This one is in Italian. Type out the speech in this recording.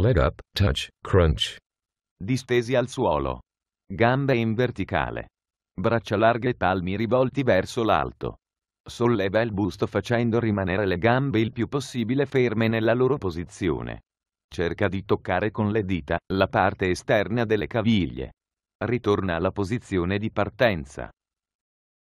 let up, touch, crunch. Distesi al suolo. Gambe in verticale. Braccia larghe e palmi rivolti verso l'alto. Solleva il busto facendo rimanere le gambe il più possibile ferme nella loro posizione. Cerca di toccare con le dita la parte esterna delle caviglie. Ritorna alla posizione di partenza.